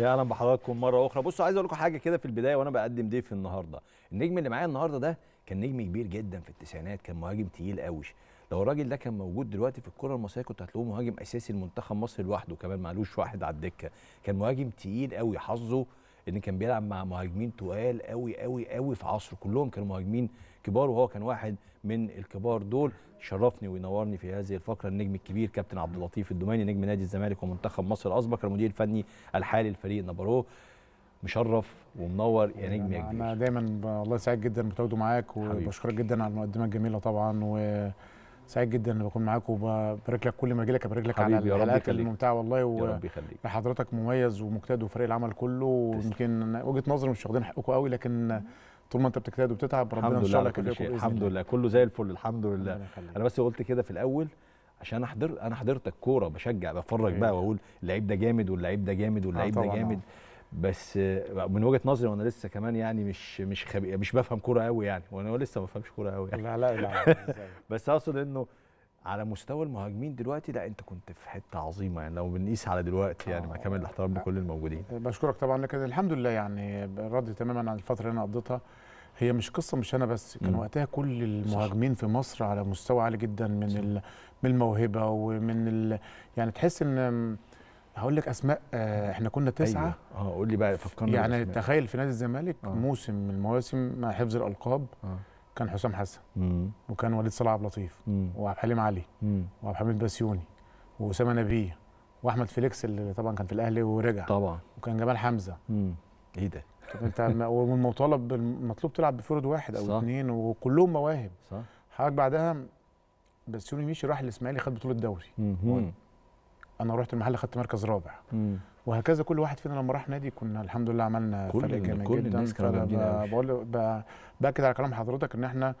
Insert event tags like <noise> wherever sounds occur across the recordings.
يا اهلا بحضراتكم مره اخرى بصوا عايز اقول لكم حاجه كده في البدايه وانا بقدم ضيف النهارده النجم اللي معايا النهارده ده كان نجم كبير جدا في التسعينات كان مهاجم تقيل قوي لو الراجل ده كان موجود دلوقتي في الكره المصريه كنت هتلاقوه مهاجم اساسي لمنتخب مصر لوحده كمان معلوش واحد على الدكه كان مهاجم تقيل قوي حظه ان كان بيلعب مع مهاجمين تقال قوي قوي قوي في عصره كلهم كانوا مهاجمين كبار وهو كان واحد من الكبار دول شرفني وينورني في هذه الفقره النجم الكبير كابتن عبد اللطيف الدوماني نجم نادي الزمالك ومنتخب مصر الاسبق المدير الفني الحالي لفريق نابارو مشرف ومنور يا نجم يا كبير انا دايما والله سعيد جدا بتواجده معاك وبشكرك جدا على المقدمه الجميله طبعا و سعيد جدا ان بكون معاك وبارك لك كل ما اجي لك ابارك لك على الحلقات الممتعه والله و... حضرتك مميز ومجتهد وفريق العمل كله ويمكن وجهه نظري مش واخدين حقكم قوي لكن طول ما انت بتجتهد وبتتعب ربنا ان شاء الله يكافئك الحمد لله كله زي الفل الحمد لله انا بس قلت كده في الاول عشان احضر انا حضرتك كوره بشجع بفرج بقى واقول اللعيب ده جامد واللعيب ده جامد واللعيب ده جامد بس من وجهه نظري وانا لسه كمان يعني مش مش خبي... مش بفهم كوره قوي يعني وانا لسه ما بفهمش كوره قوي يعني. لا لا لا <laughs> بس اقصد انه على مستوى المهاجمين دلوقتي لا انت كنت في حته عظيمه يعني لو بنقيس على دلوقتي يعني مع كامل آه. الاحترام لكل الموجودين بشكرك طبعا لكن الحمد لله يعني راضي تماما عن الفتره اللي انا قضيتها هي مش قصه مش انا بس كان وقتها كل المهاجمين في مصر على مستوى عالي جدا من من الموهبه ومن ال... يعني تحس ان هقول لك اسماء آه، احنا كنا تسعه أيوة. اه قول لي بقى فكرنا يعني تخيل في نادي الزمالك آه. موسم من المواسم مع حفظ الالقاب آه. كان حسام حسن مم. وكان وليد صلاح عبد اللطيف وعبد الحليم علي وعبد الحميد بسيوني واسامه نبيه واحمد فيليكس اللي طبعا كان في الاهلي ورجع طبعا وكان جمال حمزه مم. ايه ده طب انت والمطالب المطلوب تلعب بفرد واحد او اثنين وكلهم مواهب صح حضرتك بعدها بسيوني مشي راح الاسماعيلي خد بطوله دوري انا رحت المحل خدت مركز رابع مم. وهكذا كل واحد فينا لما راح نادي كنا الحمد لله عملنا فريق جامد كل جدا الناس كانوا بقول باكد على كلام حضرتك ان احنا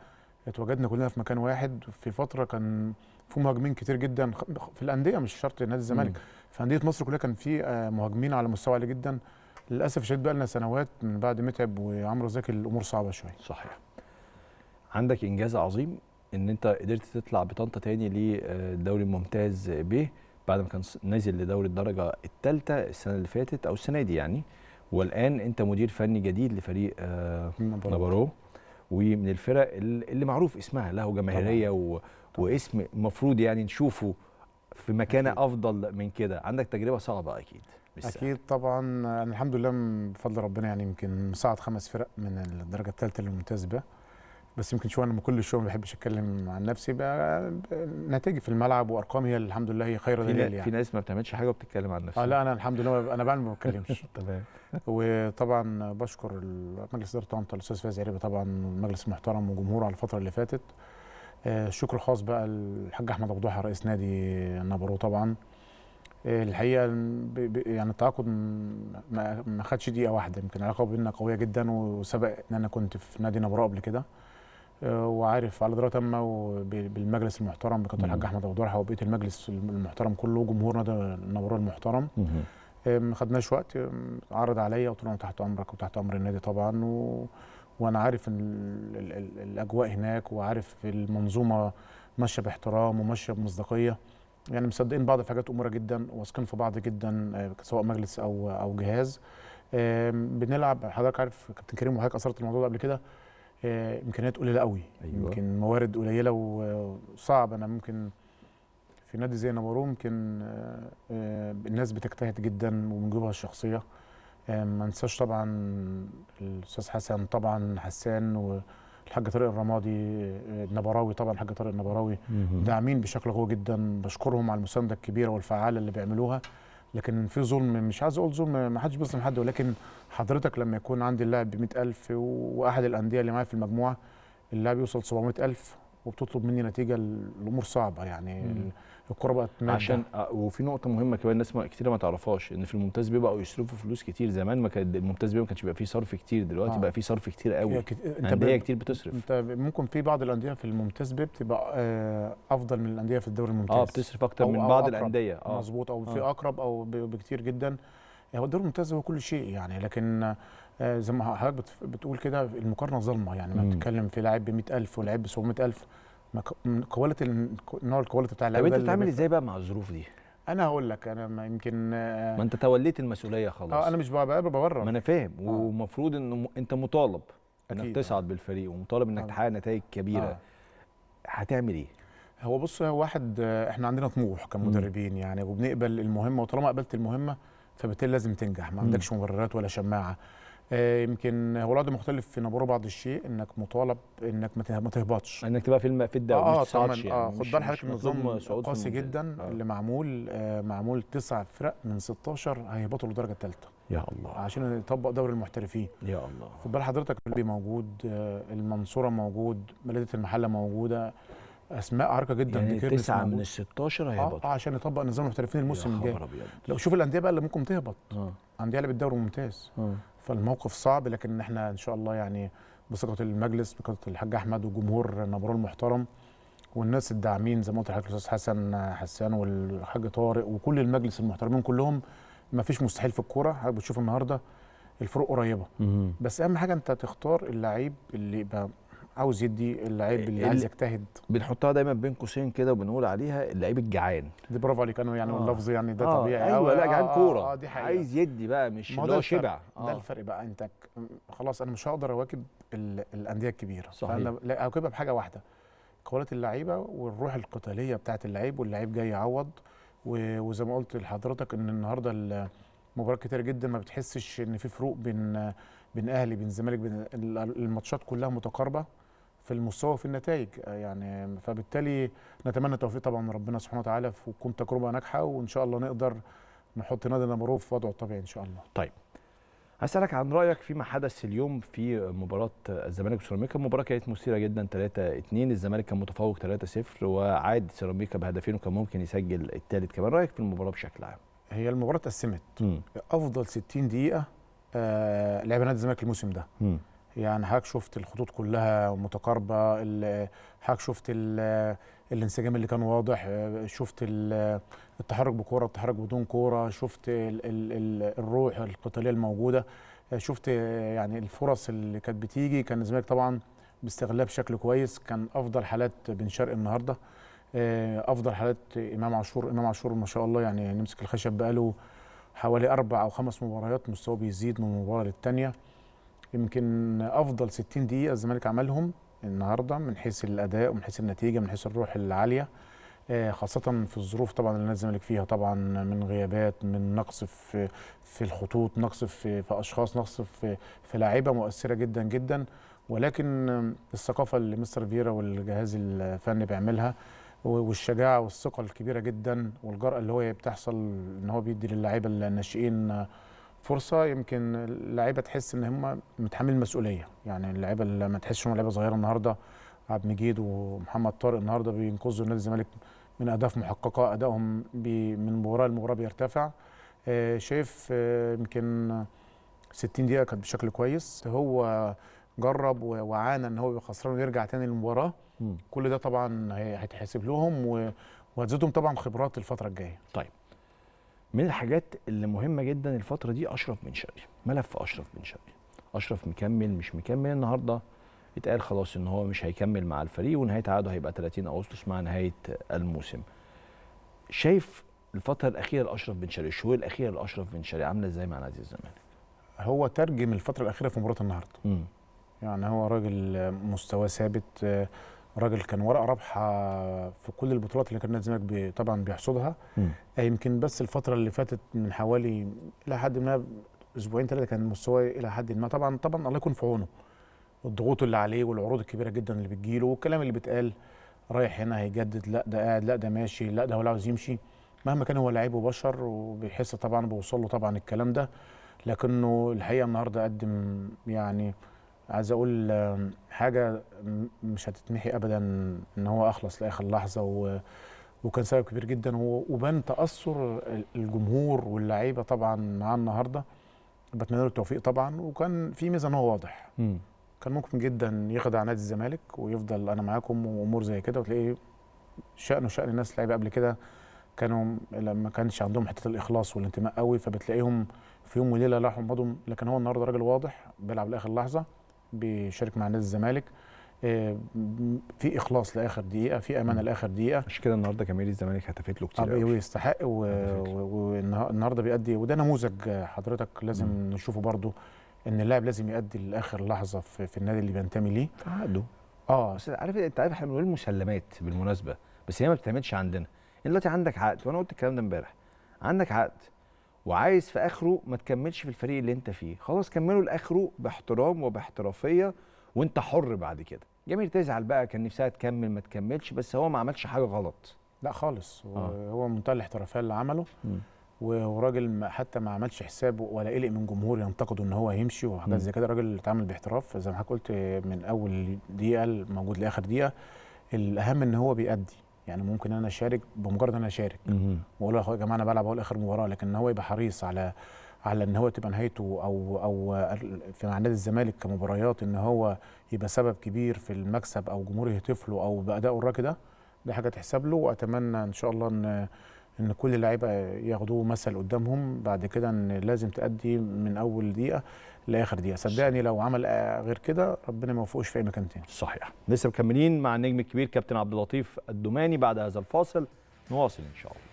اتواجدنا كلنا في مكان واحد في فتره كان في مهاجمين كتير جدا في الانديه مش شرط نادي الزمالك في انديه مصر كلها كان في آه، مهاجمين على مستوى عالي جدا للاسف شد بقى لنا سنوات من بعد متعب وعمرو زكي الامور صعبه شويه صحيح عندك انجاز عظيم ان انت قدرت تطلع بطنطا تاني للدوري آه، الممتاز به بعد ما كان نازل لدوري الدرجه الثالثه السنه اللي فاتت او السنه دي يعني والان انت مدير فني جديد لفريق آه، نابارو ومن الفرق اللي معروف اسمها له جماهيريه و... واسم المفروض يعني نشوفه في مكانه افضل من كده عندك تجربه صعبه اكيد بالساعه اكيد طبعا انا يعني الحمد لله بفضل ربنا يعني يمكن مصعد خمس فرق من الدرجه الثالثه الممتازه ب بس يمكن شويه انا كل شويه ما بحبش اتكلم عن نفسي بقى نتائجي في الملعب وارقامي هي الحمد لله هي خير دليل يعني في ناس ما بتعملش حاجه وبتتكلم عن نفسها اه لا انا الحمد لله انا بعمل ما بتكلمش <laughs> تمام وطبعا بشكر مجلس اداره طنطا الاستاذ فايز عريبه طبعا مجلس المحترم وجمهوره على الفتره اللي فاتت آه شكر خاص بقى الحاج احمد ابو ضحى رئيس نادي النبرو طبعا إيه، الحقيقه يعني التعاقد ما خدش دقيقه واحده يمكن العلاقه بيننا قويه جدا وسبق ان انا كنت في نادي نبراء قبل كده آه، وعارف على دراسه تامه بالمجلس المحترم بكابتن الحاج احمد ابو درحه وبقيه المجلس المحترم كله جمهور نادي نبراء المحترم آه، ما خدناش وقت آه، عرض عليا قلت له تحت امرك وتحت امر النادي طبعا و... وانا عارف الـ الـ الاجواء هناك وعارف المنظومه ماشيه باحترام وماشيه بمصداقيه يعني مصدقين بعض في حاجات اموره جدا واثقين في بعض جدا آه، سواء مجلس او او جهاز بنلعب حضرتك عارف كابتن كريم وحضرتك اثرت الموضوع ده قبل كده آه، امكانيات قليله قوي أيوة. يمكن موارد قليله وصعب انا ممكن في نادي زي نابورو يمكن آه، الناس بتجتهد جدا ومن جهودها الشخصيه ما انساش طبعا الاستاذ حسن طبعا حسان و الحاج طارق الرمادي النبراوي طبعا الحاج طارق النبراوي داعمين بشكل قوي جدا بشكرهم على المسانده الكبيره والفعاله اللي بيعملوها لكن في ظلم مش عايز اقول ظلم ما حدش بيظلم حد ولكن حضرتك لما يكون عندي اللاعب ب 100000 واحد الانديه اللي معايا في المجموعه اللاعب يوصل 700000 وبتطلب مني نتيجه الامور صعبه يعني الكره بقت عشان آه، وفي نقطه مهمه كمان الناس كتير ما تعرفهاش ان في الممتاز بيبقوا يصرفوا فلوس كتير زمان ما كان الممتاز ما كانش بيبقى فيه صرف كتير دلوقتي آه. بقى فيه صرف كتير قوي انت يعني انديه ب... كتير بتصرف انت ممكن في بعض الانديه في الممتاز بتبقى آه افضل من الانديه في الدوري الممتاز اه بتصرف اكتر من بعض الانديه اه مظبوط او آه. في اقرب او بكتير جدا هو الدوري الممتاز هو كل شيء يعني لكن آه، زي ما حضرتك بتقول كده المقارنه ظالمه يعني ما بتتكلم في لاعب ب 100000 ولاعيب ب 700000 كواليتي نوع الكواليتي بتاع اللعيبه طب انت بتتعامل ازاي بقى مع الظروف دي؟ انا هقول لك انا ما يمكن آه، ما انت توليت المسؤوليه خلاص اه انا مش ببرر ما انا فاهم آه. ومفروض ان انت مطالب انك أكيد. تصعد بالفريق ومطالب انك آه. تحقق نتائج كبيره آه. هتعمل ايه؟ هو بص هو واحد آه، احنا عندنا طموح كمدربين يعني وبنقبل المهمه وطالما قبلت المهمه فبالتالي لازم تنجح ما عندكش مبررات ولا شماعه آه، يمكن هو الوضع مختلف في نابورو بعض الشيء انك مطالب انك ما تهبطش انك تبقى في في الدوري اه طبعا يعني اه خد بال حضرتك النظام قاسي جدا آه. اللي معمول آه معمول تسع فرق من 16 هيهبطوا للدرجه الثالثه يا الله عشان يطبق دوري المحترفين يا الله خد بال حضرتك اللي موجود آه المنصوره موجود بلديه المحله موجوده اسماء عريقه جدا يعني تسعه من ال 16 هيهبطوا اه عشان يطبق نظام المحترفين الموسم الجاي لو شوف الانديه بقى اللي ممكن تهبط آه. انديه لعبت دوري ممتاز آه. فالموقف صعب لكن احنا ان شاء الله يعني بثقه المجلس بثقه الحاج احمد وجمهور نابورو المحترم والناس الداعمين زي ما قلت لحضرتك الاستاذ حسن حسان والحاج طارق وكل المجلس المحترمين كلهم ما فيش مستحيل في الكوره حضرتك بتشوف النهارده الفروق قريبه مم. بس اهم حاجه انت تختار اللعيب اللي يبقى عاوز يدي اللعيب اللي عايز يجتهد بنحطها دايما بين قوسين كده وبنقول عليها اللعيب الجعان دي برافو عليك انا يعني آه. اللفظ يعني ده آه. طبيعي ايوه لا جعان آه، كوره آه, آه دي حقيقة. عايز يدي بقى مش اللي هو شبع آه. ده الفرق بقى انت خلاص انا مش هقدر اواكب الانديه الكبيره صحيح فانا اواكبها بحاجه واحده كواليتي اللعيبه والروح القتاليه بتاعه اللعيب واللعيب جاي يعوض وزي ما قلت لحضرتك ان النهارده المباراه كتير جدا ما بتحسش ان في فروق بين بين اهلي بين الزمالك الماتشات كلها متقاربه في المستوى وفي النتائج آه، يعني فبالتالي نتمنى التوفيق طبعا من ربنا سبحانه وتعالى وتكون تجربه ناجحه وان شاء الله نقدر نحط نادي نمرو في وضعه الطبيعي ان شاء الله. طيب هسألك عن رأيك فيما حدث اليوم في مباراة الزمالك وسيراميكا، المباراة كانت مثيرة جدا 3-2 الزمالك كان متفوق 3-0 وعاد سيراميكا بهدفين وكان ممكن يسجل الثالث كمان، رأيك في المباراة بشكل عام؟ هي المباراة اتقسمت أفضل 60 دقيقة آه لعب نادي الزمالك الموسم ده. م. يعني حضرتك شفت الخطوط كلها متقاربه حضرتك شفت الانسجام اللي كان واضح شفت التحرك بكوره التحرك بدون كوره شفت الـ الـ الروح القتاليه الموجوده شفت يعني الفرص اللي كانت بتيجي كان الزمالك طبعا باستغلال بشكل كويس كان افضل حالات بن شرقي النهارده آه، افضل حالات امام عاشور امام عاشور ما شاء الله يعني نمسك الخشب بقاله حوالي اربع او خمس مباريات مستواه بيزيد من مباراه للثانيه يمكن افضل 60 دقيقه الزمالك عملهم النهارده من حيث الاداء ومن حيث النتيجه من حيث الروح العاليه آه، خاصة في الظروف طبعا اللي نادي الزمالك فيها طبعا من غيابات من نقص في في الخطوط نقص في في اشخاص نقص في في لاعيبة مؤثرة جدا جدا ولكن الثقافة اللي مستر فيرا والجهاز الفني بيعملها والشجاعة والثقة الكبيرة جدا والجرأة اللي هو بتحصل ان هو بيدي للاعيبة الناشئين فرصه يمكن اللعيبه تحس ان هم متحملين مسؤوليه يعني اللعيبه ما تحسش ان لعيبه صغيره النهارده عبد المجيد ومحمد طارق النهارده بينقذوا نادي الزمالك من اهداف محققه ادائهم من مباراه لمباراه بيرتفع آه، شايف آه، يمكن 60 دقيقه كانت بشكل كويس هو جرب وعانى ان هو يبقى خسران ويرجع تاني للمباراه كل ده طبعا هيتحسب لهم وهتزيدهم طبعا خبرات الفتره الجايه طيب من الحاجات اللي مهمه جدا الفتره دي اشرف بن شرقي ملف اشرف بن شرقي اشرف مكمل مش مكمل النهارده اتقال خلاص ان هو مش هيكمل مع الفريق ونهايه عقده هيبقى 30 اغسطس مع نهايه الموسم شايف الفتره الاخيره لاشرف بن شرقي الشهور الاخيره لاشرف بن شرقي عامله ازاي مع نادي الزمالك هو ترجم الفتره الاخيره في مباراه النهارده يعني هو راجل مستواه ثابت راجل كان ورقه رابحه في كل البطولات اللي كان نادي الزمالك طبعا بيحصدها يمكن بس الفتره اللي فاتت من حوالي الى حد ما اسبوعين ثلاثه كان مستواه الى حد ما طبعا طبعا الله يكون في عونه الضغوط اللي عليه والعروض الكبيره جدا اللي بتجيله والكلام اللي بيتقال رايح هنا هيجدد لا ده قاعد لا ده ماشي لا ده هو عاوز يمشي مهما كان هو لعيب وبشر وبيحس طبعا بيوصل له طبعا الكلام ده لكنه الحقيقه النهارده قدم يعني عايز اقول حاجه مش هتتمحي ابدا ان هو اخلص لاخر لحظه و... وكان سبب كبير جدا وبان تاثر الجمهور واللعيبه طبعا معاه النهارده بتمنى له التوفيق طبعا وكان في ميزه ان هو واضح م. كان ممكن جدا يخدع نادي الزمالك ويفضل انا معاكم وامور زي كده وتلاقيه شانه شان الناس اللعيبه قبل كده كانوا لما كانش عندهم حته الاخلاص والانتماء قوي فبتلاقيهم في يوم وليله راحوا مضوا لكن هو النهارده راجل واضح بيلعب لاخر لحظه بيشارك مع نادي الزمالك آه، في اخلاص لاخر دقيقه في امانه لاخر دقيقه مش كده النهارده جماهير الزمالك هتفت له كتير قوي آه، ويستحق والنهارده بيأدي وده نموذج حضرتك لازم مم. نشوفه برضو ان اللاعب لازم يأدي لاخر لحظه في, في النادي اللي بينتمي ليه في عقده اه بس عارف انت عارف احنا بنقول مسلمات بالمناسبه بس هي ما بتعملش عندنا دلوقتي عندك عقد وانا قلت الكلام ده امبارح عندك عقد وعايز في اخره ما تكملش في الفريق اللي انت فيه خلاص كمله لاخره باحترام وباحترافيه وانت حر بعد كده جميل تزعل بقى كان نفسها تكمل ما تكملش بس هو ما عملش حاجه غلط لا خالص آه. هو منتهى الاحترافيه اللي عمله م. وراجل حتى ما عملش حسابه ولا قلق من جمهور ينتقده ان هو هيمشي وحاجات زي كده راجل اتعامل باحتراف زي ما حضرتك قلت من اول دقيقه موجود لاخر دقيقه الاهم ان هو بيأدي يعني ممكن انا اشارك بمجرد انا اشارك واقول يا جماعه انا بلعب اول اخر مباراه لكن هو يبقى حريص على على ان هو تبقى نهايته او او في مع نادي الزمالك كمباريات ان هو يبقى سبب كبير في المكسب او جمهور يهتف له او بادائه الراقي ده دي حاجه تحسب له واتمنى ان شاء الله ان ان كل اللعيبه ياخدوه مثل قدامهم بعد كده ان لازم تأدي من اول دقيقه لاخر دقيقه صدقني لو عمل آه، غير كده ربنا ما يوفقوش في اي مكان تاني صحيح لسه مكملين مع النجم الكبير كابتن عبد اللطيف الدوماني بعد هذا الفاصل نواصل ان شاء الله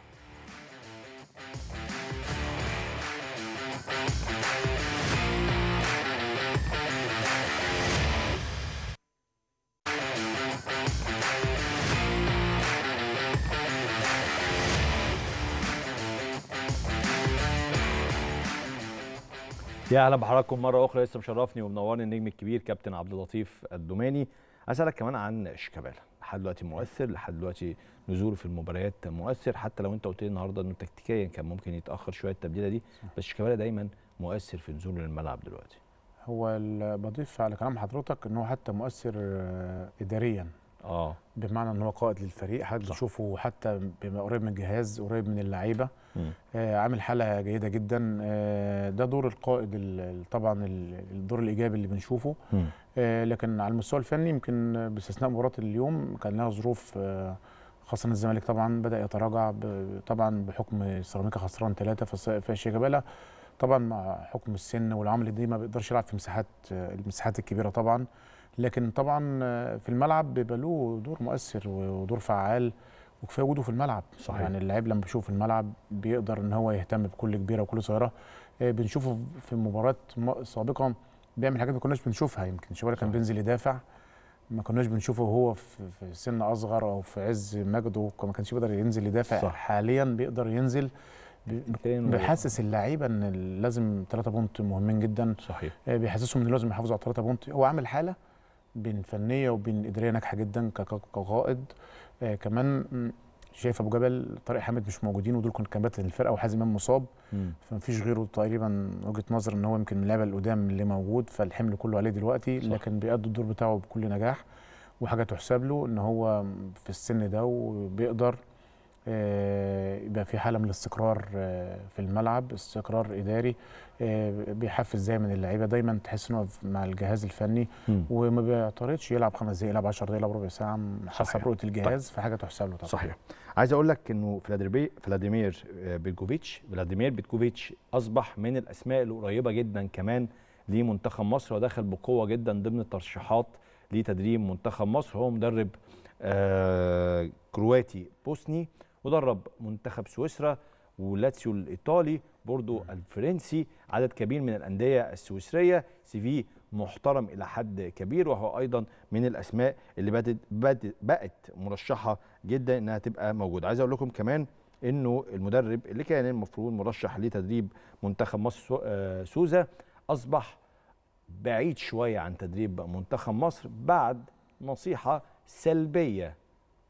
يا اهلا بحضراتكم مره اخرى لسه مشرفني ومنورني النجم الكبير كابتن عبد اللطيف الدوماني اسالك كمان عن شيكابالا لحد دلوقتي مؤثر لحد دلوقتي نزوله في المباريات مؤثر حتى لو انت قلت لي النهارده انه تكتيكيا كان ممكن يتاخر شويه التبديله دي بس شيكابالا دايما مؤثر في نزوله للملعب دلوقتي هو بضيف على كلام حضرتك ان هو حتى مؤثر آه، اداريا اه بمعنى ان هو قائد للفريق حد تشوفه حتى قريب من الجهاز قريب من اللعيبه آه عامل حاله جيده جدا آه ده دور القائد طبعا الدور الايجابي اللي بنشوفه آه لكن على المستوى الفني يمكن باستثناء مباراه اليوم كان لها ظروف آه خاصه الزمالك طبعا بدا يتراجع طبعا بحكم سيراميكا خسران ثلاثه في شيكابالا طبعا مع حكم السن والعمل دي ما بيقدرش يلعب في مساحات آه، المساحات الكبيره طبعا لكن طبعا في الملعب بيبقى له دور مؤثر ودور فعال وكفايه وجوده في الملعب صحيح. يعني اللاعب لما بيشوف الملعب بيقدر ان هو يهتم بكل كبيره وكل صغيره آه، بنشوفه في مباريات سابقه بيعمل حاجات ما كناش بنشوفها يمكن شوبير كان بينزل يدافع ما كناش بنشوفه وهو في سن اصغر او في عز مجده ما كانش بيقدر ينزل يدافع صح. حاليا بيقدر ينزل بيحسس اللعيبه ان لازم 3 بونت مهمين جدا صحيح آه، بيحسسهم ان لازم يحافظوا على 3 بونت هو عامل حاله بين فنيه وبين اداريه ناجحه جدا كقائد آه كمان شايف ابو جبل طارق حامد مش موجودين ودول كانوا كباتن الفرقه وحازم امام مصاب فمفيش غيره تقريبا وجهه نظر ان هو يمكن من اللعيبه القدام اللي موجود فالحمل كله عليه دلوقتي صح. لكن بيأدي الدور بتاعه بكل نجاح وحاجه تحسب له ان هو في السن ده وبيقدر آه، يبقى في حاله من الاستقرار آه، في الملعب استقرار اداري آه، بيحفز زي من اللعيبه دايما تحس انه مع الجهاز الفني وما بيعترضش يلعب خمس دقائق يلعب 10 دقائق يلعب ربع ساعه حسب رؤيه طيب. الجهاز طيب. فحاجه تحسب له طبعا صحيح عايز اقول لك انه فلاديمير بيتكوفيتش فلاديمير بيتكوفيتش اصبح من الاسماء القريبه جدا كمان لمنتخب مصر ودخل بقوه جدا ضمن الترشيحات لتدريب منتخب مصر هو مدرب آه كرواتي بوسني ودرب منتخب سويسرا ولاتسيو الايطالي بوردو الفرنسي عدد كبير من الانديه السويسريه سي في محترم الى حد كبير وهو ايضا من الاسماء اللي بدت بقت مرشحه جدا انها تبقى موجوده عايز اقول لكم كمان انه المدرب اللي كان المفروض مرشح لتدريب منتخب مصر آه، سوزا اصبح بعيد شويه عن تدريب منتخب مصر بعد نصيحه سلبيه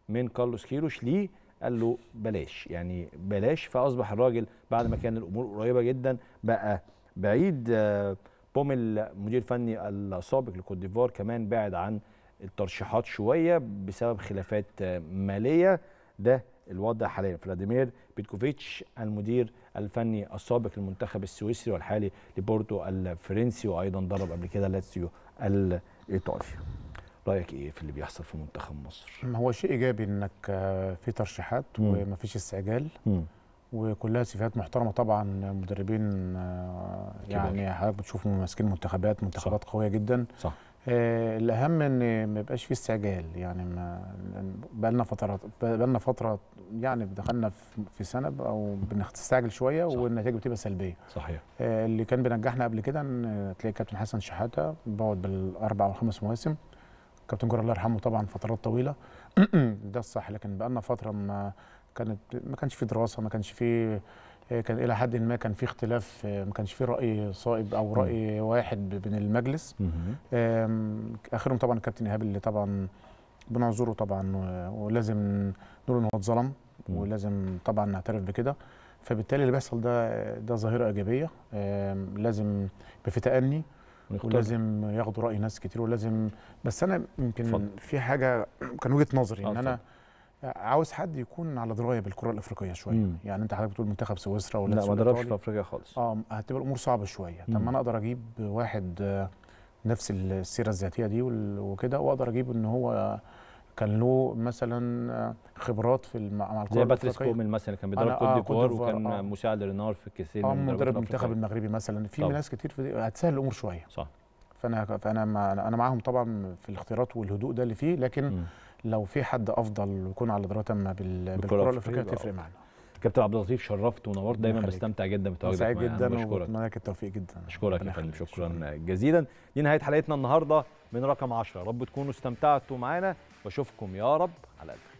من كارلوس كيروش ليه قال له بلاش يعني بلاش فاصبح الراجل بعد ما كان الامور قريبه جدا بقى بعيد آه، بومل مدير فني السابق لكوت ديفوار كمان بعد عن الترشيحات شويه بسبب خلافات آه، ماليه ده الوضع حاليا فلاديمير بيتكوفيتش المدير الفني السابق للمنتخب السويسري والحالي لبورتو الفرنسي وايضا ضرب قبل كده لاتسيو الايطالي رايك ايه في اللي بيحصل في منتخب مصر ما هو شيء ايجابي انك آه، في ترشيحات ومفيش استعجال وكلها سيفيهات محترمه طبعا مدربين آه، يعني حضرتك بتشوف ماسكين منتخبات منتخبات صح. قويه جدا صح آه، الاهم ان ما يبقاش في استعجال يعني ما بقى لنا فتره بقى لنا فتره يعني دخلنا في سنه او بنستعجل شويه والنتائج بتبقى سلبيه صحيح اللي كان بينجحنا قبل كده تلاقي كابتن حسن شحاته بيقعد بالاربع او خمس مواسم كابتن جرى الله يرحمه طبعا فترات طويله <clears throat> ده الصح لكن بقى لنا فتره ما كانت ما كانش في دراسه ما كانش في كان الى حد ما كان في اختلاف ما كانش في راي صائب او راي واحد بين المجلس اخرهم طبعا الكابتن ايهاب اللي طبعا بنعذره طبعا ولازم نقول ان هو اتظلم ولازم طبعا نعترف بكده فبالتالي اللي بيحصل ده ده ظاهره ايجابيه لازم يبقى في تاني ولازم ياخدوا راي ناس كتير ولازم بس انا يمكن في حاجه كان وجهه نظري ان آه، انا عاوز حد يكون على درايه بالكره الافريقيه شويه مم. يعني انت حضرتك بتقول منتخب سويسرا ولا لا ما دربش في افريقيا خالص اه هتبقى الامور صعبه شويه طب ما انا اقدر اجيب واحد آه، نفس السيره الذاتيه دي وكده واقدر اجيب ان هو كان له مثلا آه، خبرات في مع الكره زي باتريس كومل مثلا كان بيدرب كوت ديفوار وكان آه. مساعد لنار في الكثير آه من مدرب المنتخب المغربي مثلا في ناس كتير في هتسهل الامور شويه صح فانا فانا ما انا معاهم طبعا في الاختيارات والهدوء ده اللي فيه لكن م. لو في حد افضل ويكون على درايه تامه بالكره الافريقيه تفرق معانا كابتن عبد اللطيف شرفت ونورت دايما بستمتع جدا بتواجدك معايا جدا بشكرك لك التوفيق جدا اشكرك يا فندم شكرا جزيلا دي نهايه حلقتنا النهارده من رقم 10 رب تكونوا استمتعتوا معانا واشوفكم يا رب على الف